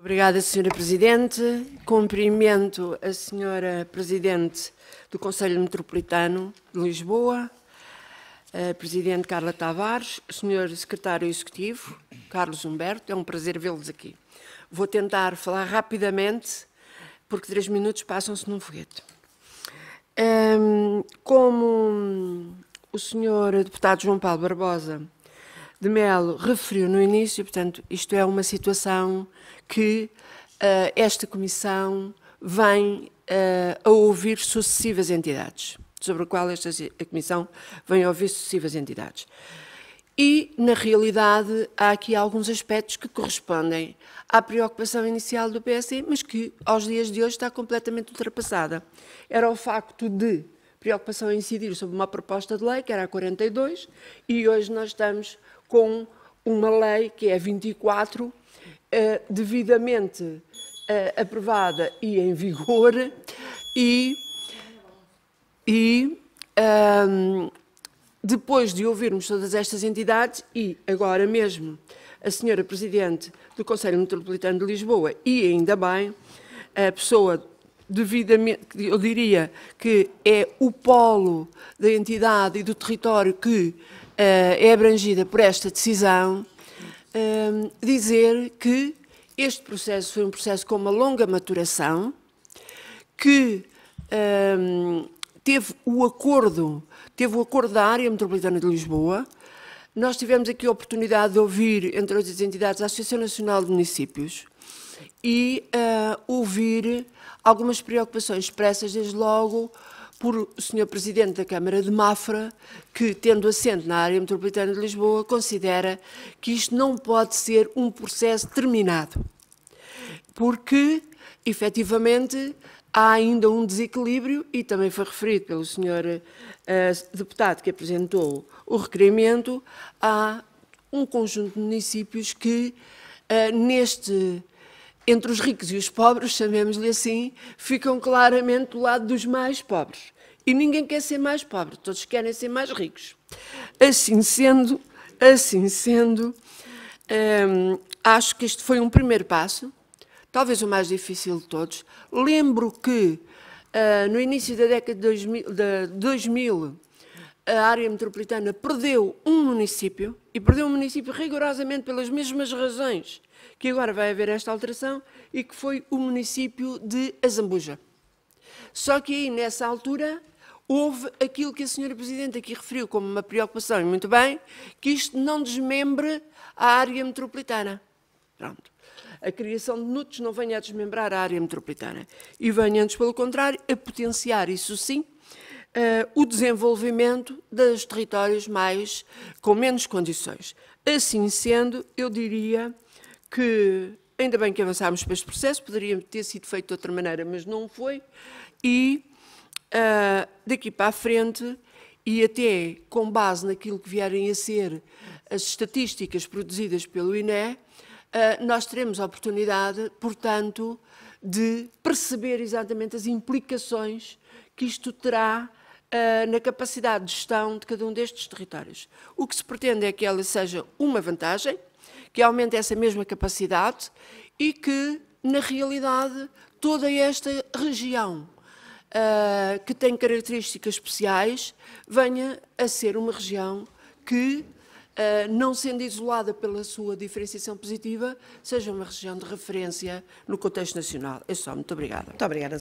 Obrigada, Senhora Presidente. Cumprimento a Senhora Presidente do Conselho Metropolitano de Lisboa, a Presidente Carla Tavares, Senhor Secretário Executivo, Carlos Humberto. É um prazer vê-los aqui. Vou tentar falar rapidamente, porque três minutos passam-se num foguete. como o Senhor Deputado João Paulo Barbosa de Melo referiu no início, portanto, isto é uma situação que uh, esta Comissão vem uh, a ouvir sucessivas entidades, sobre a qual esta a Comissão vem a ouvir sucessivas entidades. E, na realidade, há aqui alguns aspectos que correspondem à preocupação inicial do PSD, mas que, aos dias de hoje, está completamente ultrapassada. Era o facto de preocupação incidir sobre uma proposta de lei, que era a 42, e hoje nós estamos com uma lei que é 24, eh, devidamente eh, aprovada e em vigor, e, e um, ehm, depois de ouvirmos todas estas entidades, e agora mesmo a senhora Presidente do Conselho Metropolitano de Lisboa, e ainda bem, a pessoa devidamente, eu diria que é o polo da entidade e do território que eh, é abrangida por esta decisão, ehm, dizer que este processo foi um processo com uma longa maturação, que ehm, teve o acordo, teve o acordo da área metropolitana de Lisboa. Nós tivemos aqui a oportunidade de ouvir, entre outras entidades, a Associação Nacional de Municípios e uh, ouvir algumas preocupações expressas, desde logo, por o Sr. Presidente da Câmara de Mafra, que, tendo assento na área metropolitana de Lisboa, considera que isto não pode ser um processo terminado, porque, efetivamente, há ainda um desequilíbrio, e também foi referido pelo Sr. Eh, deputado que apresentou o requerimento, há um conjunto de municípios que, eh, neste entre os ricos e os pobres, chamemos-lhe assim, ficam claramente do lado dos mais pobres. E ninguém quer ser mais pobre, todos querem ser mais ricos. Assim sendo, assim sendo, hum, acho que este foi um primeiro passo, talvez o mais difícil de todos. Lembro que uh, no início da década de 2000, de 2000 a área metropolitana perdeu um município e perdeu um município rigorosamente pelas mesmas razões que agora vai haver esta alteração e que foi o município de Azambuja. Só que aí, nessa altura, houve aquilo que a senhora Presidente aqui referiu como uma preocupação, e muito bem, que isto não desmembre a área metropolitana. Pronto. A criação de NUTs não venha a desmembrar a área metropolitana. E venha, antes pelo contrário, a potenciar, isso sim, eh, o desenvolvimento dos territórios mais com menos condições. Assim sendo, eu diria que ainda bem que avançámos para este processo, poderia ter sido feito de outra maneira, mas não foi, e uh, daqui para a frente, e até com base naquilo que vierem a ser as estatísticas produzidas pelo INE, uh, eh, nós teremos a oportunidade, portanto, de perceber exatamente as implicações que isto terá uh, na capacidade de gestão de cada um destes territórios. O que se pretende é que ela seja uma vantagem, que aumente essa mesma capacidade e que, na realidade, toda esta região uh, que tem características especiais venha a ser uma região que eh, não sendo isolada pela sua diferenciação positiva, seja uma região de referência no contexto nacional. É só. Muito obrigada. Muito obrigada.